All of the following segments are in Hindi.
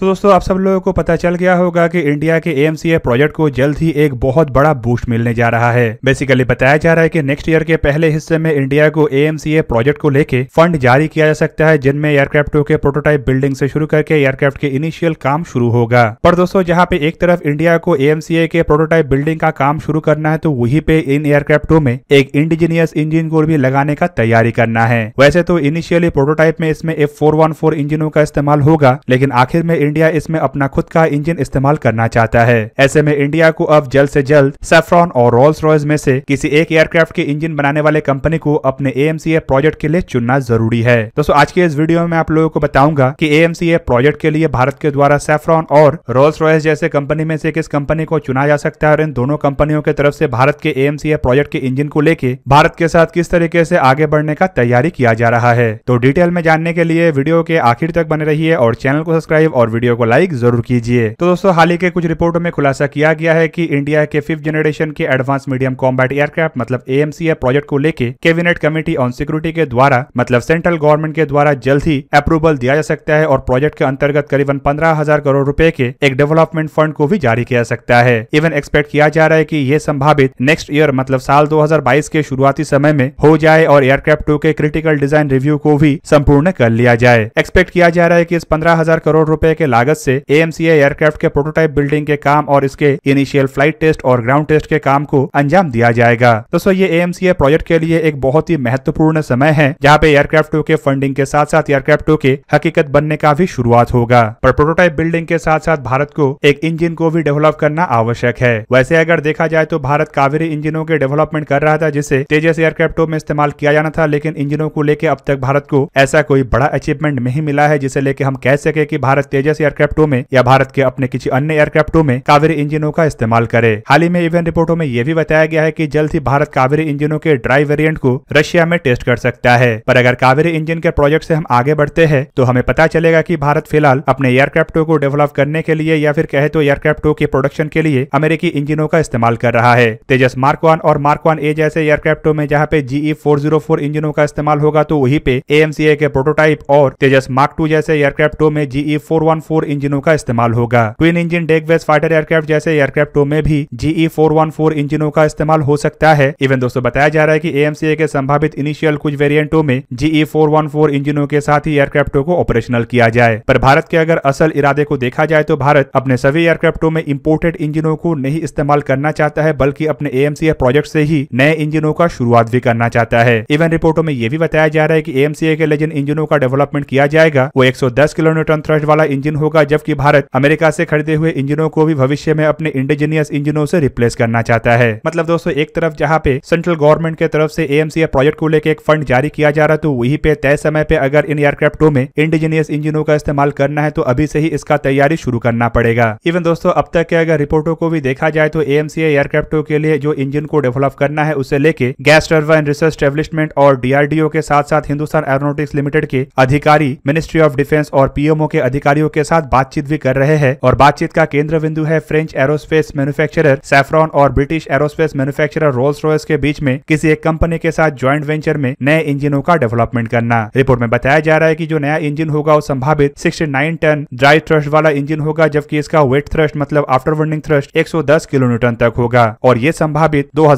तो दोस्तों आप सब लोगों को पता चल गया होगा कि इंडिया के एम प्रोजेक्ट को जल्द ही एक बहुत बड़ा बूस्ट मिलने जा रहा है बेसिकली बताया जा रहा है कि नेक्स्ट ईयर के पहले हिस्से में इंडिया को एम प्रोजेक्ट को लेके फंड जारी किया जा सकता है जिनमें एयरक्राफ्टों के प्रोटोटाइप बिल्डिंग से शुरू करके एयरक्राफ्ट के इनिशियल काम शुरू होगा पर दोस्तों जहाँ पे एक तरफ इंडिया को एम के प्रोटोटाइप बिल्डिंग का काम शुरू करना है तो वही पे इन एयरक्राफ्टों में एक इंडिजीनियस इंजिन को भी लगाने का तैयारी करना है वैसे तो इनिशियली प्रोटोटाइप में इसमें एफ इंजिनों का इस्तेमाल होगा लेकिन आखिर में इंडिया इसमें अपना खुद का इंजन इस्तेमाल करना चाहता है ऐसे में इंडिया को अब जल्द से जल्द सेफ्रॉन और रोल्स रॉयस में से किसी एक एयरक्राफ्ट के इंजन बनाने वाले कंपनी को अपने ए प्रोजेक्ट के लिए चुनना जरूरी है दोस्तों आज के इस वीडियो में आप लोगों को बताऊंगा की ए प्रोजेक्ट के लिए भारत के द्वारा सेफ्रॉन और रोल्स रॉयस जैसे कंपनी में से किस कंपनी को चुना जा सकता है और इन दोनों कंपनियों के तरफ से भारत के ए प्रोजेक्ट के इंजन को लेके भारत के साथ किस तरीके से आगे बढ़ने का तैयारी किया जा रहा है तो डिटेल में जानने के लिए वीडियो के आखिर तक बने रहिए और चैनल को सब्सक्राइब और वीडियो को लाइक जरूर कीजिए तो दोस्तों हाल ही के कुछ रिपोर्टों में खुलासा किया गया है की इंडिया के फिफ्थ जनरेशन के एडवांस मीडियम कॉम्बैट एयरक्राफ्ट मतलब ए प्रोजेक्ट को लेके कैबिनेट कमेटी ऑन सिक्योरिटी के द्वारा मतलब सेंट्रल गवर्नमेंट के द्वारा जल्द ही अप्रूवल दिया जा सकता है और प्रोजेक्ट के अंतर्गत करीबन पंद्रह हजार करोड़ रूपए के एक डेवलपमेंट फंड को भी जारी किया सकता है इवन एक्सपेक्ट किया जा रहा है की ये संभावित नेक्स्ट ईयर मतलब साल 2022 के शुरुआती समय में हो जाए और एयरक्राफ्ट टू के क्रिटिकल डिजाइन रिव्यू को भी संपूर्ण कर लिया जाए एक्सपेक्ट किया जा रहा है की इस पंद्रह हजार करोड़ रूपए के के लागत से एएमसीए एयरक्राफ्ट के प्रोटोटाइप बिल्डिंग के काम और इसके इनिशियल फ्लाइट टेस्ट और ग्राउंड टेस्ट के काम को अंजाम दिया जाएगा दोस्तों ये एएमसीए प्रोजेक्ट के लिए एक बहुत ही महत्वपूर्ण समय है जहाँ पे एयरक्राफ्ट के फंडिंग के साथ साथ एयरक्राफ्ट के हकीकत बनने का भी शुरुआत होगा पर प्रोटोटाइप बिल्डिंग के साथ साथ भारत को एक इंजिन को भी डेवलप करना आवश्यक है वैसे अगर देखा जाए तो भारत कावेरी इंजिनों के डेवलपमेंट कर रहा था जिसे तेजस एयरक्राफ्टों में इस्तेमाल किया जाना था लेकिन इंजिनों को लेकर अब तक भारत को ऐसा कोई बड़ा अचीवमेंट नहीं मिला है जिसे लेकर हम कह सके की भारत तेजस तेजस एयरक्राफ्टों में या भारत के अपने किसी अन्य एयरक्राफ्टों में कावेरी इंजनों का इस्तेमाल करे हाल ही में इवेंट रिपोर्टों में यह भी बताया गया है की जल्द ही भारत कावेरी इंजनों के ड्राई वेरियंट को रशिया में टेस्ट कर सकता है पर अगर कावेरी इंजन के प्रोजेक्ट ऐसी हम आगे बढ़ते हैं तो हमें पता चलेगा की भारत फिलहाल अपने एयरक्राफ्टों को डेवलप करने के लिए या फिर कहे तो एयरक्राफ्टों के प्रोडक्शन के लिए अमेरिकी इंजनों का इस्तेमाल कर रहा है तेजस मार्क वन और मार्क वन ए जैसे एयरक्राफ्टों में जहाँ पे जीई फोर जीरो फोर इंजनों का इस्तेमाल होगा तो वहीं पे एएमसीए के प्रोटोटाइप और तेजस मार्क टू जैसे एयरक्राफ्टों में जीई फोर वन फोर इंजनों का इस्तेमाल होगा twin engine deck fighter aircraft जैसे एयरक्राफ्ट में भी जीई फोर वन फोर इंजनों का इस्तेमाल हो सकता है इवन दोस्तों बताया जा रहा है की एएमसीए के संभावित इनिशियल कुछ वेरियंटो में जीई फोर वन फोर इंजनों के साथ ही एयरक्राफ्टों को ऑपरेशनल किया जाए पर भारत के अगर असल इरादे को देखा जाए तो भारत अपने सभी एयरक्राफ्टों में इम्पोर्टेड इंजनों को नहीं इस्तेमाल करना चाहता है बल्कि अपने एएमसीए प्रोजेक्ट से ही नए इंजनों का शुरुआत भी करना चाहता है इवन रिपोर्टों में यह भी बताया जा रहा है कि एएमसीए के जिन इंजनों का डेवलपमेंट किया जाएगा वो 110 किलो न्यूटन थ्रस्ट वाला इंजन इंजन होगा जबकि भारत अमेरिका से खरीदे हुए इंजनों को भी भविष्य में अपने इंडिजिनियस इंजनों से रिप्लेस करना चाहता है मतलब दोस्तों एक तरफ जहाँ पे सेंट्रल गवर्नमेंट के तरफ से एएमसीएफ प्रोजेक्ट को लेकर एक फंड जारी किया जा रहा तो वही पे तय समय पे अगर इन एयरक्राफ्टों में इंडिजिनियस इंजनों का इस्तेमाल करना है तो अभी से ही इसका तैयारी शुरू करना पड़ेगा इवन दोस्तों अब तक के अगर रिपोर्टों को भी देखा जाए तो एएमसीए एयरक्राफ्टों के लिए जो इंजन को डेवलप करना है उसे लेके गैस टर्बाइन रिसर्च स्टेब्लिशमेंट और डीआरडीओ के साथ साथ हिंदुस्तान एरोनोटिक्स लिमिटेड के अधिकारी मिनिस्ट्री ऑफ डिफेंस और पीएमओ के अधिकारियों के साथ बातचीत भी कर रहे हैं और बातचीत का केंद्र बिंदु है फ्रेंच एरोस्पेस मैन्युफैक्चरर सैफ्रॉन और British aerospace manufacturer Rolls Royce के बीच में किसी एक कंपनी के साथ ज्वाइंट वेंचर में नए इंजिनों का डेवलपमेंट करना रिपोर्ट में बताया जा रहा है की जो नया इंजिन होगा वो संभावित sixty nine ton drive thrust वाला इंजिन होगा जबकि इसका वेट थ्रस्ट मतलब आफ्टर वर्निंग थ्रस्ट एक किलोमीटर न्यूटन तक होगा और ये संभावित दो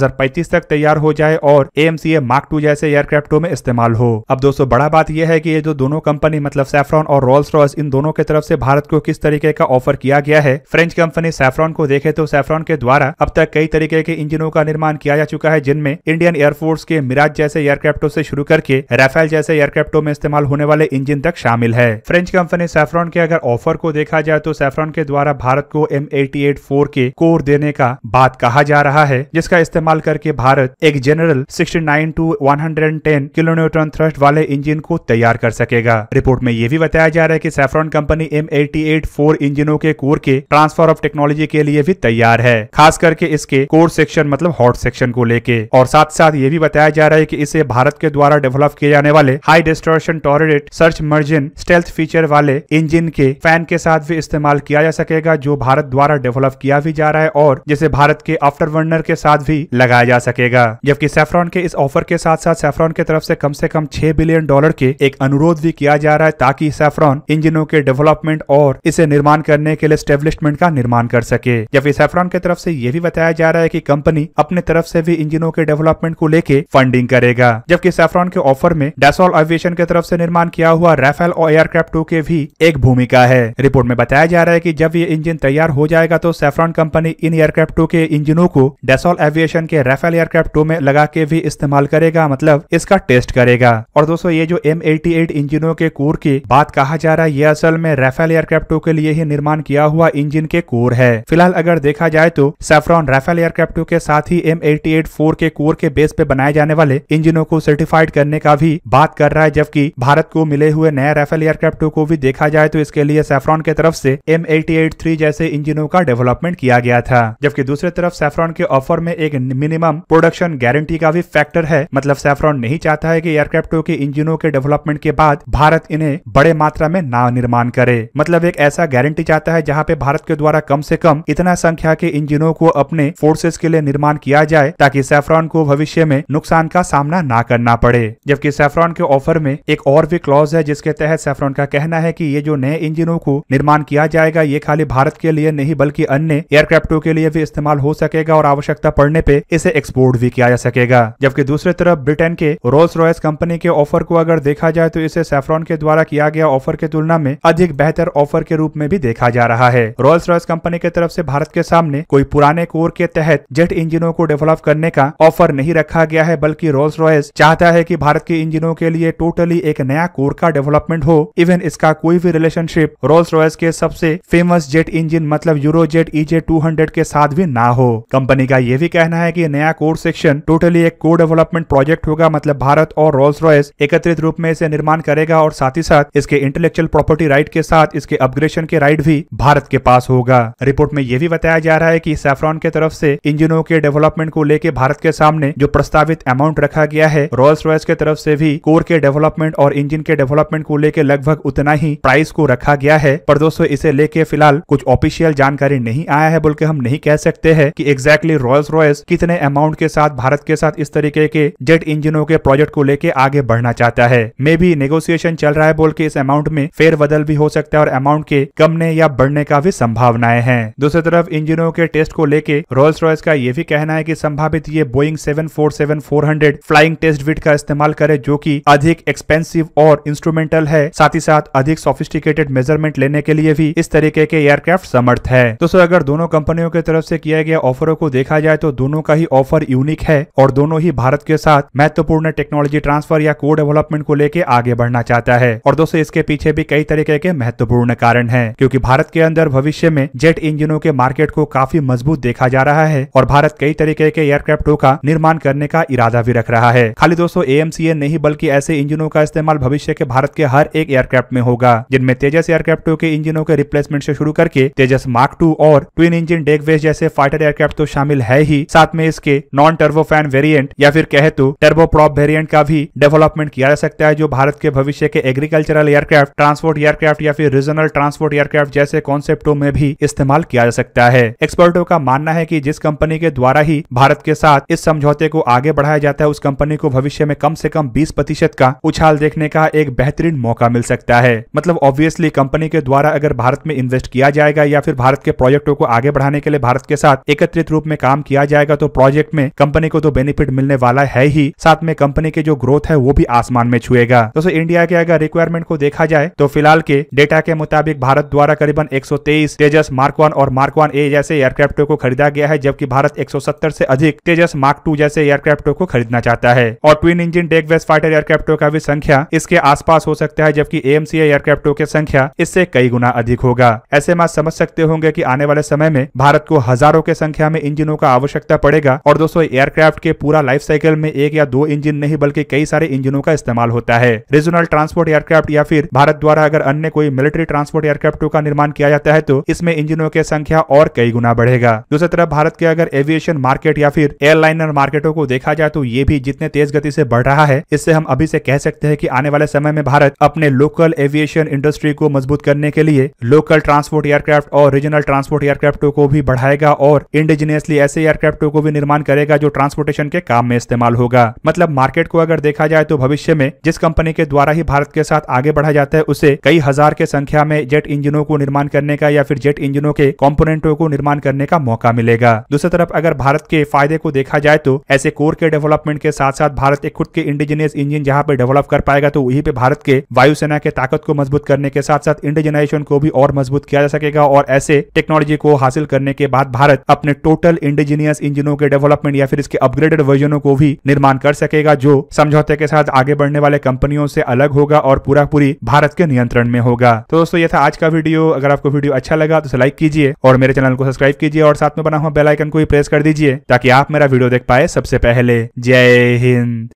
तक तैयार हो जाए और ए मार्क टू जैसे एयरक्राफ्टों में इस्तेमाल हो अब दोस्तों बड़ा बात यह है कि ये जो दोनों कंपनी मतलब सैफ्रॉन और रोल्स रॉयस इन दोनों के तरफ से भारत को किस तरीके का ऑफर किया गया है फ्रेंच कंपनी सैफ्रॉन को देखे तो सैफ्रॉन के द्वारा अब तक कई तरीके के इंजनों का निर्माण किया जा चुका है जिनमें इंडियन एयरफोर्स के मिराज जैसे एयरक्राफ्टों से शुरू करके राफेल जैसे एयरक्राफ्टों में इस्तेमाल होने वाले इंजन तक शामिल है फ्रेंच कंपनी सैफ्रॉन के अगर ऑफर को देखा जाए तो सैफ्रॉन के द्वारा भारत को एम के कोर देने का बात कहा जा रहा है जिसका इस्तेमाल करके भारत एक general nine two 110 kilometre thrust वाले इंजन को तैयार कर सकेगा रिपोर्ट में ये भी बताया जा रहा है कि Safran company M eighty eight four इंजिनों के कोर के ट्रांसफर ऑफ टेक्नोलॉजी के लिए भी तैयार है खास करके इसके कोर सेक्शन मतलब हॉट सेक्शन को लेके और साथ साथ ये भी बताया जा रहा है की इसे भारत के द्वारा डेवलप किए जाने वाले high distortion tolerant surge margin stealth feature वाले इंजिन के फैन के साथ भी इस्तेमाल किया जा सकेगा जो भारत द्वारा डेवलप किया भी जा रहा है और जिसे भारत के आफ्टर वर्नर के साथ भी लगाया जा सकेगा जबकि सेफ्रॉन के इस ऑफर के साथ साथ सेफ्रॉन के तरफ से कम से कम छह बिलियन डॉलर के एक अनुरोध भी किया जा रहा है ताकि सेफ्रॉन इंजिनों के डेवलप डेवलपमेंट और इसे निर्माण करने के लिए स्टेब्लिशमेंट का निर्माण कर सके जबकि सेफ्रॉन की तरफ से ये भी बताया जा रहा है की कंपनी अपने तरफ से भी इंजिनों के डेवलपमेंट को लेके फंडिंग करेगा जबकि सेफ्रॉन के ऑफर में डेसोल एविएशन की तरफ से निर्माण किया हुआ राफेल और एयरक्राफ्ट टू के भी एक भूमिका है रिपोर्ट में बताया जा रहा है की जब ये इंजिन तैयार हो जाएगा तो सेफ्रॉन कंपनी इन एयरक्राफ्ट टू के इंजिनों को डेसोल एविएशन के राफेल एयरक्राफ्ट टू में लगा के भी इस्तेमाल करेगा मतलब इसका टेस्ट करेगा और दोस्तों ये जो एम इंजिनों के कोर की बात कहा जा रहा है ये असल में राफेल राफेल एयरक्राफ्ट टू के लिए ही निर्माण किया हुआ इंजन के कोर है फिलहाल अगर देखा जाए तो सेफ्रॉन राफेल एयरक्राफ्ट टू के साथ ही एम एटी के कोर के बेस पे बनाए जाने वाले इंजिनों को सर्टिफाइड करने का भी बात कर रहा है जबकि भारत को मिले हुए नए राफेल एयरक्राफ्ट टू को भी देखा जाए तो इसके लिए सेफ्रॉन के तरफ से एम एटी जैसे इंजिनों का डेवलपमेंट किया गया था जबकि दूसरी तरफ सेफ्रॉन के ऑफर में एक मिनिमम प्रोडक्शन गारंटी का भी फैक्टर है मतलब सेफ्रॉन नहीं चाहता है कि एयरक्राफ्टों के इंजिनों के डेवलपमेंट के बाद भारत इन्हें बड़े मात्रा में नाव निर्माण करे मतलब एक ऐसा गारंटी चाहता है जहाँ पे भारत के द्वारा कम से कम इतना संख्या के इंजिनों को अपने फोर्सेस के लिए निर्माण किया जाए ताकि सेफ्रॉन को भविष्य में नुकसान का सामना ना करना पड़े जबकि सेफ्रॉन के ऑफर में एक और भी क्लॉज है जिसके तहत सेफ्रॉन का कहना है की ये जो नए इंजिनों को निर्माण किया जाएगा ये खाली भारत के लिए नहीं बल्कि अन्य एयरक्राफ्टों के लिए भी इस्तेमाल हो सकेगा और आवश्यकता पड़ने पे इसे एक्सपोर्ट भी किया जा सकेगा जबकि दूसरी तरफ ब्रिटेन के रोल्स रॉयस कंपनी के ऑफर को अगर देखा जाए तो इसे सेफ्रॉन के द्वारा किया गया ऑफर की तुलना में अधिक बेहतर बेहतर ऑफर के रूप में भी देखा जा रहा है रॉयल्स रॉयस कंपनी की तरफ से भारत के सामने कोई पुराने कोर के तहत जेट इंजिनों को डेवलप करने का ऑफर नहीं रखा गया है बल्कि रॉयल्स रॉयस चाहता है की भारत के इंजिनों के लिए टोटली एक नया कोर का डेवलपमेंट हो इवन इसका कोई भी रिलेशनशिप रॉयल्स रॉयस के सबसे फेमस जेट इंजिन मतलब यूरो जेट ईजे टू के साथ भी ना हो कंपनी का ये भी कहना है की नया कोर सेक्शन टोटली एक कोर डेवलपमेंट प्रोजेक्ट होगा मतलब भारत और रॉयल्स रॉयस एकत्रित रूप में इसे निर्माण करेगा और साथ ही साथ इसके इंटेलेक्चुअल प्रॉपर्टी राइट के साथ साथ इसके अपग्रेशन के राइट भी भारत के पास होगा रिपोर्ट में यह भी बताया जा रहा है की सेफ्रॉन के तरफ से इंजनों के डेवलपमेंट को लेकर भारत के सामने जो प्रस्तावित अमाउंट रखा गया है रॉयल्स रॉयस के तरफ से भी कोर के डेवलपमेंट और इंजन के डेवलपमेंट को लेकर लगभग उतना ही प्राइस को रखा गया है पर दोस्तों इसे लेके फिलहाल कुछ ऑफिशियल जानकारी नहीं आया है बल्कि हम नहीं कह सकते हैं कि एग्जैक्टली रॉयल्स रॉयस कितने अमाउंट के साथ भारत के साथ इस तरीके के जेट इंजनों के प्रोजेक्ट को लेकर आगे बढ़ना चाहता है मे भी नेगोसिएशन चल रहा है बोल के इस अमाउंट में फेर बदल भी हो सकता सकता है और अमाउंट के कमने या बढ़ने का भी संभावनाएं हैं दूसरी तरफ इंजनों के टेस्ट को लेके रॉयल्स रॉयस का ये भी कहना है कि संभावित ये Boeing 747-400 hundred flying test bed का इस्तेमाल करे जो की अधिक एक्सपेंसिव और इंस्ट्रूमेंटल है साथ ही साथ अधिक सोफिस्टिकेटेड मेजरमेंट लेने के लिए भी इस तरीके के एयरक्राफ्ट समर्थ है दोस्तों अगर दोनों कंपनियों की तरफ से किया गया ऑफरों को देखा जाए तो दोनों का ही ऑफर यूनिक है और दोनों ही भारत के साथ महत्वपूर्ण टेक्नोलॉजी ट्रांसफर या को डेवलपमेंट को लेकर आगे बढ़ना चाहता है और दोस्तों इसके पीछे भी कई तरीके के महत्व महत्वपूर्ण कारण है क्योंकि भारत के अंदर भविष्य में जेट इंजनों के मार्केट को काफी मजबूत देखा जा रहा है और भारत कई तरीके के एयरक्राफ्टों का निर्माण करने का इरादा भी रख रहा है खाली दोस्तों ए नहीं बल्कि ऐसे इंजनों का इस्तेमाल भविष्य के भारत के हर एक एयरक्राफ्ट में होगा जिनमें तेजस एयरक्राफ्टों के इंजनों के रिप्लेसमेंट से शुरू करके तेजस मार्क टू और ट्विन इंजन डेगवेज जैसे फाइटर एयरक्राफ्ट तो शामिल है ही साथ में इसके नॉन फैन वेरियंट या फिर कहे तो टर्बोप्रॉप वेरियंट का भी डेवलपमेंट किया जा सकता है जो भारत के भविष्य के एग्रीकल्चरल एयरक्राफ्ट ट्रांसपोर्ट एयरक्राफ्ट या फिर भी रीजनल ट्रांसपोर्ट एयरक्राफ्ट जैसे कॉन्सेप्टों में भी इस्तेमाल किया जा सकता है एक्सपर्टों का मानना है की जिस कंपनी के द्वारा ही भारत के साथ इस समझौते को आगे बढ़ाया जाता है उस कंपनी को भविष्य में कम से कम 20 प्रतिशत का उछाल देखने का एक बेहतरीन मौका मिल सकता है मतलब ऑब्वियसली कंपनी के द्वारा अगर भारत में इन्वेस्ट किया जाएगा या फिर भारत के प्रोजेक्टों को आगे बढ़ाने के लिए भारत के साथ एकत्रित रूप में काम किया जाएगा तो प्रोजेक्ट में कंपनी को तो बेनिफिट मिलने वाला है ही साथ में कंपनी के जो ग्रोथ है वो भी आसमान में छुएगा दोस्तों इंडिया के अगर रिक्वायरमेंट को देखा जाए तो फिलहाल के डेटा डाटा के मुताबिक भारत द्वारा करीबन 123 तेजस मार्क वन और मार्क वन ए जैसे एयरक्राफ्ट को खरीदा गया है जबकि भारत 170 से अधिक तेजस मार्क टू जैसे एयरक्राफ्ट को खरीदना चाहता है और twin engine deck based fighter एयरक्राफ्टों का भी संख्या इसके आस हो सकता है जबकि एएमसी एयरक्राफ्टों की संख्या इससे कई गुना अधिक होगा ऐसे में समझ सकते होंगे की आने वाले समय में भारत को हजारों के संख्या में इंजिनों का आवश्यकता पड़ेगा और दोस्तों एयरक्राफ्ट के पूरा लाइफ साइकिल में एक या दो इंजन नहीं बल्कि कई सारे इंजनों का इस्तेमाल होता है रीजनल ट्रांसपोर्ट एयरक्राफ्ट या फिर भारत द्वारा अगर अन्य कोई मिलिट्री ट्रांसपोर्ट एयरक्राफ्टों का निर्माण किया जाता है तो इसमें इंजनों की संख्या और कई गुना बढ़ेगा दूसरी तरफ भारत के अगर एविएशन मार्केट या फिर एयरलाइनर मार्केटों को देखा जाए तो ये भी जितने तेज गति से बढ़ रहा है इससे हम अभी से कह सकते हैं कि आने वाले समय में भारत अपने लोकल एविएशन इंडस्ट्री को मजबूत करने के लिए लोकल ट्रांसपोर्ट एयरक्राफ्ट और रीजनल ट्रांसपोर्ट एयरक्राफ्टों को भी बढ़ाएगा और इंडिजिनियसली ऐसे एयरक्राफ्टों को भी निर्माण करेगा जो ट्रांसपोर्टेशन के काम में इस्तेमाल होगा मतलब मार्केट को अगर देखा जाए तो भविष्य में जिस कंपनी के द्वारा ही भारत के साथ आगे बढ़ा जाता है उसे कई हजार के संख्या में जेट इंजनों को निर्माण करने का या फिर जेट इंजनों के कॉम्पोनेंटों को निर्माण करने का मौका मिलेगा दूसरी तरफ अगर भारत के फायदे को देखा जाए तो ऐसे कोर के डेवलपमेंट के साथ साथ भारत एक खुद के इंडिजिनियस इंजन जहाँ पे डेवलप कर पाएगा तो वही पे भारत के वायुसेना के ताकत को मजबूत करने के साथ साथ इंडिजिनाइजेशन को भी और मजबूत किया जा सकेगा और ऐसे टेक्नोलॉजी को हासिल करने के बाद भारत अपने टोटल इंडिजिनियस इंजनों के डेवलपमेंट या फिर इसके अपग्रेडेड वर्जनों को भी निर्माण कर सकेगा जो समझौते के साथ आगे बढ़ने वाले कंपनियों से अलग होगा और पूरा पूरी भारत के नियंत्रण में होगा तो दोस्तों ये था आज का वीडियो अगर आपको वीडियो अच्छा लगा तो लाइक कीजिए और मेरे चैनल को सब्सक्राइब कीजिए और साथ में बना हुआ बेलाइकन को भी प्रेस कर दीजिए ताकि आप मेरा वीडियो देख पाए सबसे पहले जय हिंद